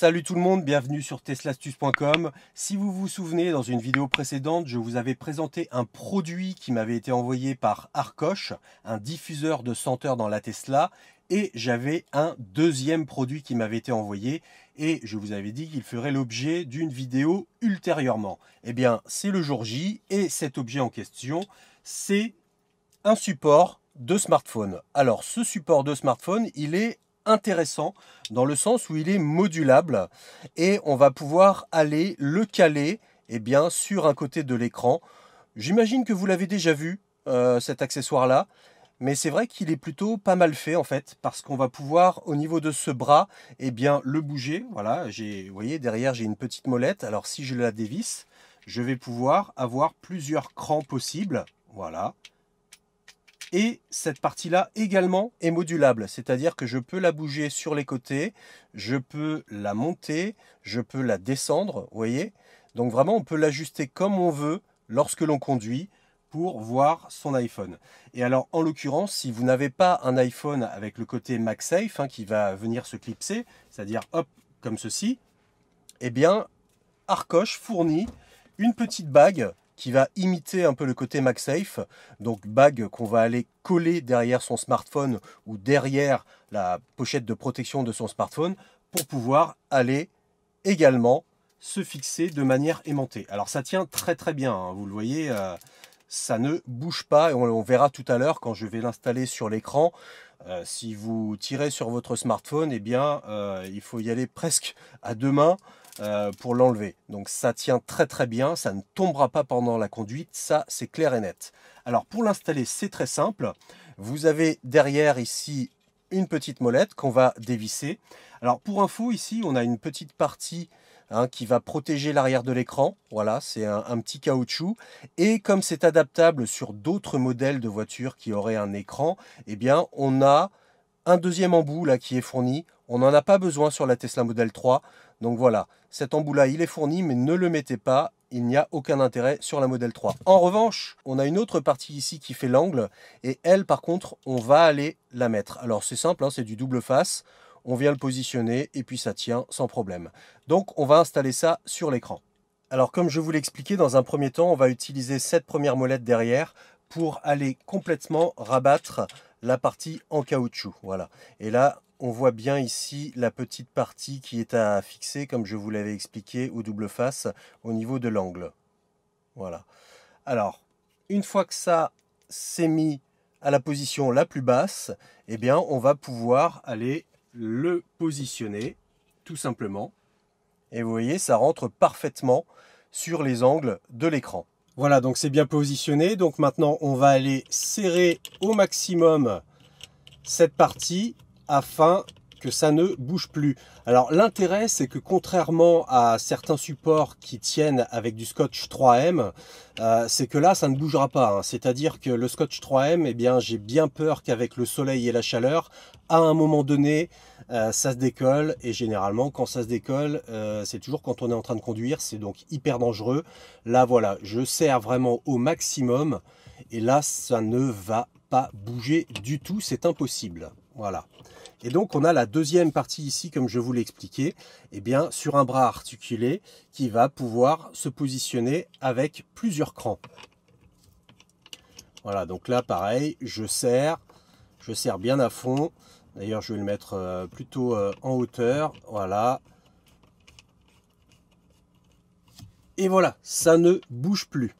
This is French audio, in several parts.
Salut tout le monde, bienvenue sur teslastuce.com. Si vous vous souvenez, dans une vidéo précédente, je vous avais présenté un produit qui m'avait été envoyé par Arcoche, un diffuseur de senteur dans la Tesla, et j'avais un deuxième produit qui m'avait été envoyé, et je vous avais dit qu'il ferait l'objet d'une vidéo ultérieurement. Eh bien, c'est le jour J, et cet objet en question, c'est un support de smartphone. Alors, ce support de smartphone, il est intéressant dans le sens où il est modulable et on va pouvoir aller le caler et eh bien, sur un côté de l'écran. J'imagine que vous l'avez déjà vu, euh, cet accessoire-là, mais c'est vrai qu'il est plutôt pas mal fait en fait, parce qu'on va pouvoir au niveau de ce bras, et eh bien, le bouger. Voilà, vous voyez, derrière j'ai une petite molette, alors si je la dévisse, je vais pouvoir avoir plusieurs crans possibles. Voilà, et cette partie-là également est modulable, c'est-à-dire que je peux la bouger sur les côtés, je peux la monter, je peux la descendre, vous voyez Donc vraiment, on peut l'ajuster comme on veut lorsque l'on conduit pour voir son iPhone. Et alors, en l'occurrence, si vous n'avez pas un iPhone avec le côté MagSafe hein, qui va venir se clipser, c'est-à-dire hop, comme ceci, eh bien, Arcoche fournit une petite bague qui va imiter un peu le côté MagSafe, donc bague qu'on va aller coller derrière son smartphone ou derrière la pochette de protection de son smartphone pour pouvoir aller également se fixer de manière aimantée. Alors ça tient très très bien, hein. vous le voyez, euh, ça ne bouge pas et on, verra tout à l'heure quand je vais l'installer sur l'écran. Euh, si vous tirez sur votre smartphone, et eh bien, euh, il faut y aller presque à deux mains euh, pour l'enlever. Donc ça tient très très bien, ça ne tombera pas pendant la conduite, ça c'est clair et net. Alors pour l'installer c'est très simple, vous avez derrière ici une petite molette qu'on va dévisser. Alors pour info ici on a une petite partie hein, qui va protéger l'arrière de l'écran. Voilà, c'est un, un, petit caoutchouc. Et comme c'est adaptable sur d'autres modèles de voitures qui auraient un écran, eh bien, on a un deuxième embout là qui est fourni. On n'en a pas besoin sur la Tesla Model 3. Donc voilà, cet embout là il est fourni mais ne le mettez pas, il n'y a aucun intérêt sur la Model 3. En revanche, on a une autre partie ici qui fait l'angle et elle par contre on va aller la mettre. Alors c'est simple, hein, c'est du double face, on vient le positionner et puis ça tient sans problème. Donc on va installer ça sur l'écran. Alors comme je vous l'expliquais, dans un premier temps on va utiliser cette première molette derrière pour aller complètement rabattre la partie en caoutchouc. Voilà. Et là, on voit bien ici la petite partie qui est à fixer, comme je vous l'avais expliqué, au double face, au niveau de l'angle. Voilà. Alors, une fois que ça s'est mis à la position la plus basse, eh bien, on va pouvoir aller le positionner, tout simplement. Et vous voyez, ça rentre parfaitement sur les angles de l'écran. Voilà, donc c'est bien positionné. Donc maintenant, on va aller serrer au maximum cette partie afin que ça ne bouge plus. Alors l'intérêt, c'est que contrairement à certains supports qui tiennent avec du scotch 3M, euh, c'est que là, ça ne bougera pas. Hein. C'est-à-dire que le scotch 3M, eh bien, j'ai bien peur qu'avec le soleil et la chaleur, à un moment donné, euh, ça se décolle et généralement quand ça se décolle, euh, c'est toujours quand on est en train de conduire, c'est donc hyper dangereux. Là voilà, je serre vraiment au maximum et là ça ne va pas bouger du tout, c'est impossible. Voilà. Et donc on a la deuxième partie ici, comme je vous l'expliquais, eh bien sur un bras articulé qui va pouvoir se positionner avec plusieurs crans. Voilà, donc là pareil, je serre, je serre bien à fond. D'ailleurs, je vais le mettre euh, plutôt euh, en hauteur. Voilà. Et voilà, ça ne bouge plus.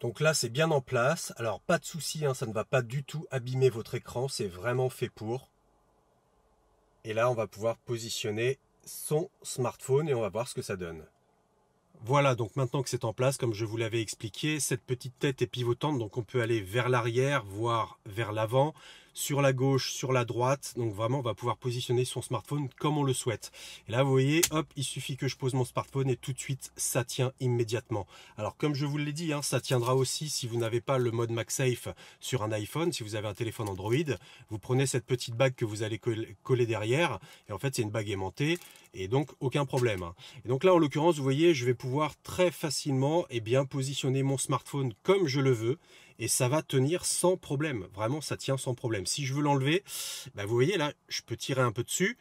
Donc là, c'est bien en place. Alors, pas de souci, hein, ça ne va pas du tout abîmer votre écran. C'est vraiment fait pour. Et là, on va pouvoir positionner son smartphone et on va voir ce que ça donne. Voilà, donc maintenant que c'est en place, comme je vous l'avais expliqué, cette petite tête est pivotante, donc on peut aller vers l'arrière, voire vers l'avant sur la gauche, sur la droite. Donc vraiment, on va pouvoir positionner son smartphone comme on le souhaite. Et là, vous voyez, hop, il suffit que je pose mon smartphone et tout de suite, ça tient immédiatement. Alors comme je vous l'ai dit, hein, ça tiendra aussi si vous n'avez pas le mode MagSafe sur un iPhone, si vous avez un téléphone Android. Vous prenez cette petite bague que vous allez coller derrière. Et en fait, c'est une bague aimantée et donc aucun problème. Hein. Et donc là, en l'occurrence, vous voyez, je vais pouvoir très facilement et eh bien, positionner mon smartphone comme je le veux et ça va tenir sans problème. Vraiment, ça tient sans problème. Si je veux l'enlever, bah, vous voyez là, je peux tirer un peu dessus.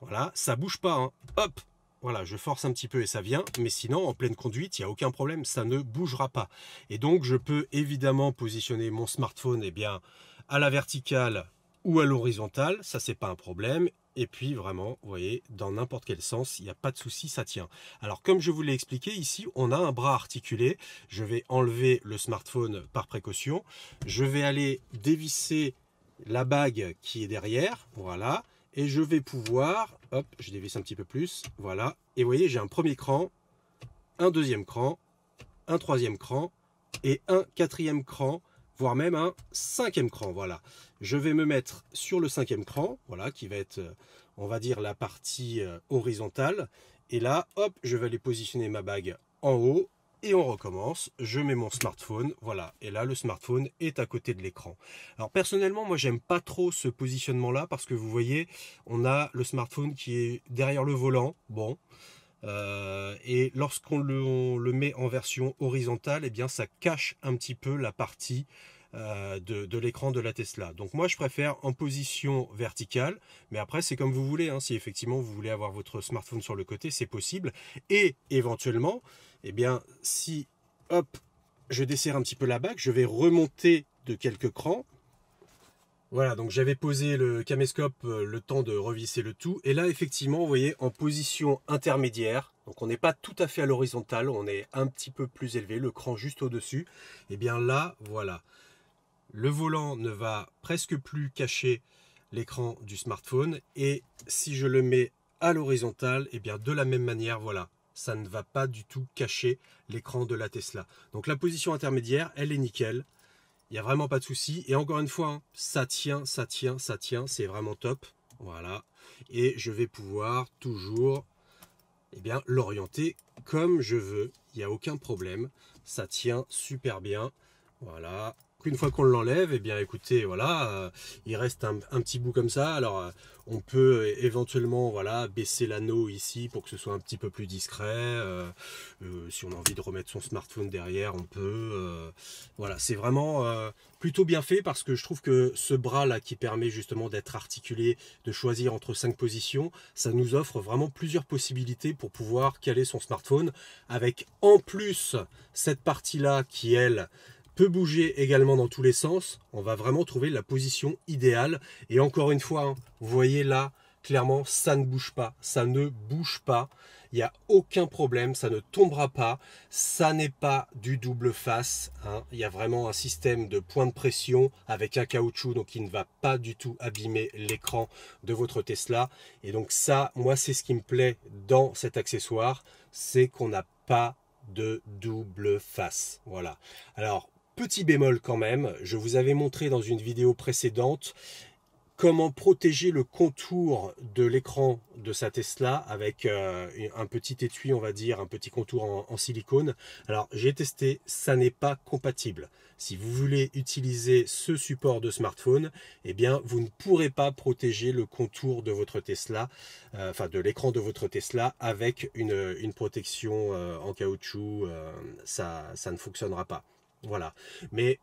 Voilà, ça bouge pas. Hein. Hop, voilà, je force un petit peu et ça vient, mais sinon, en pleine conduite, il n'y a aucun problème, ça ne bougera pas. Et donc, je peux évidemment positionner mon smartphone eh bien, à la verticale ou à l'horizontale, ça c'est pas un problème, et puis vraiment, vous voyez, dans n'importe quel sens, il n'y a pas de souci, ça tient. Alors comme je vous l'ai expliqué, ici on a un bras articulé, je vais enlever le smartphone par précaution, je vais aller dévisser la bague qui est derrière, voilà, et je vais pouvoir, hop, je dévisse un petit peu plus, voilà, et vous voyez, j'ai un premier cran, un deuxième cran, un troisième cran, et un quatrième cran, voire même un cinquième cran. Voilà, je vais me mettre sur le cinquième cran, voilà, qui va être, euh, on va dire, la partie euh, horizontale. Et là, hop, je vais aller positionner ma bague en haut et on recommence. Je mets mon smartphone, voilà, et là le smartphone est à côté de l'écran. Alors personnellement, moi j'aime pas trop ce positionnement-là parce que vous voyez, on a le smartphone qui est derrière le volant, bon, euh, et lorsqu'on le, le, met en version horizontale, eh bien ça cache un petit peu la partie euh, de, l'écran de la Tesla. Donc moi je préfère en position verticale, mais après c'est comme vous voulez, hein. si effectivement vous voulez avoir votre smartphone sur le côté, c'est possible. Et éventuellement, eh bien si hop, je desserre un petit peu la bague, je vais remonter de quelques crans. Voilà, donc j'avais posé le caméscope euh, le temps de revisser le tout. Et là, effectivement, vous voyez, en position intermédiaire, donc on n'est pas tout à fait à l'horizontale, on est un petit peu plus élevé, le cran juste au-dessus. Et eh bien là, voilà le volant ne va presque plus cacher l'écran du smartphone et si je le mets à l'horizontale, eh bien de la même manière, voilà, ça ne va pas du tout cacher l'écran de la Tesla. Donc la position intermédiaire, elle est nickel. Il n'y a vraiment pas de souci. Et encore une fois, hein, ça tient, ça tient, ça tient. C'est vraiment top. Voilà. Et je vais pouvoir toujours eh bien, l'orienter comme je veux. Il n'y a aucun problème. Ça tient super bien. Voilà une fois qu'on l'enlève, et eh bien écoutez, voilà, euh, il reste un, petit bout comme ça. Alors euh, on peut éventuellement voilà baisser l'anneau ici pour que ce soit un petit peu plus discret. Euh, si on a envie de remettre son smartphone derrière, on peut. voilà, c'est vraiment plutôt bien fait parce que je trouve que ce bras là qui permet justement d'être articulé, de choisir entre cinq positions, ça nous offre vraiment plusieurs possibilités pour pouvoir caler son smartphone avec en plus cette partie là qui elle bouger également dans tous les sens. On va vraiment trouver la position idéale. Et encore une fois, hein, vous voyez là, clairement, ça ne bouge pas. Ça ne bouge pas. Il n'y a aucun problème. Ça ne tombera pas. Ça n'est pas du double face. Hein. Il y a vraiment un système de point de pression avec un caoutchouc. Donc, il ne va pas du tout abîmer l'écran de votre Tesla. Et donc, ça, moi, c'est ce qui me plaît dans cet accessoire. C'est qu'on n'a pas de double face. Voilà. Alors, petit bémol quand même, je vous avais montré dans une vidéo précédente comment protéger le contour de l'écran de sa Tesla avec euh, un petit étui, on va dire, un petit contour en, silicone. Alors j'ai testé, ça n'est pas compatible. Si vous voulez utiliser ce support de smartphone, eh bien vous ne pourrez pas protéger le contour de votre Tesla, euh, enfin de l'écran de votre Tesla avec une, protection euh, en caoutchouc. ça, ça ne fonctionnera pas. Voilà. Mais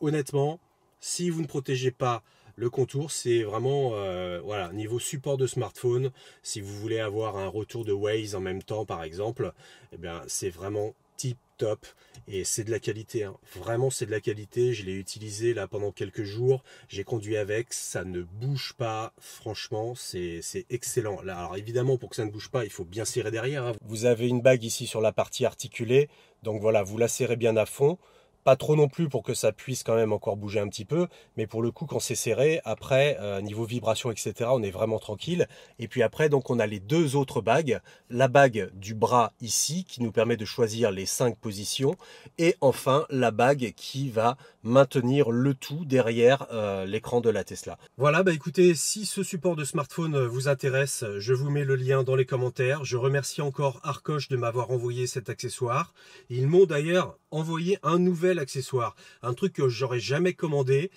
honnêtement, si vous ne protégez pas le contour, c'est vraiment euh, voilà niveau support de smartphone. Si vous voulez avoir un retour de Waze en même temps, par exemple, eh bien c'est vraiment tip top et c'est de la qualité. Hein. Vraiment, c'est de la qualité. Je l'ai utilisé là pendant quelques jours. J'ai conduit avec, ça ne bouge pas. Franchement, c'est excellent. alors évidemment, pour que ça ne bouge pas, il faut bien serrer derrière. Hein. Vous avez une bague ici sur la partie articulée, donc voilà, vous la serrez bien à fond. Pas trop non plus pour que ça puisse quand même encore bouger un petit peu, mais pour le coup quand c'est serré, après euh, niveau vibration etc, on est vraiment tranquille. Et puis après donc on a les deux autres bagues, la bague du bras ici qui nous permet de choisir les cinq positions, et enfin la bague qui va maintenir le tout derrière euh, l'écran de la Tesla. Voilà bah écoutez, si ce support de smartphone vous intéresse, je vous mets le lien dans les commentaires. Je remercie encore Arcoche de m'avoir envoyé cet accessoire. Ils m'ont d'ailleurs envoyer un nouvel accessoire, un truc que j'aurais jamais commandé.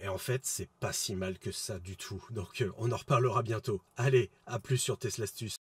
Mais en fait, c'est pas si mal que ça du tout. Donc euh, on en reparlera bientôt. Allez, à plus sur Tesla Astuce.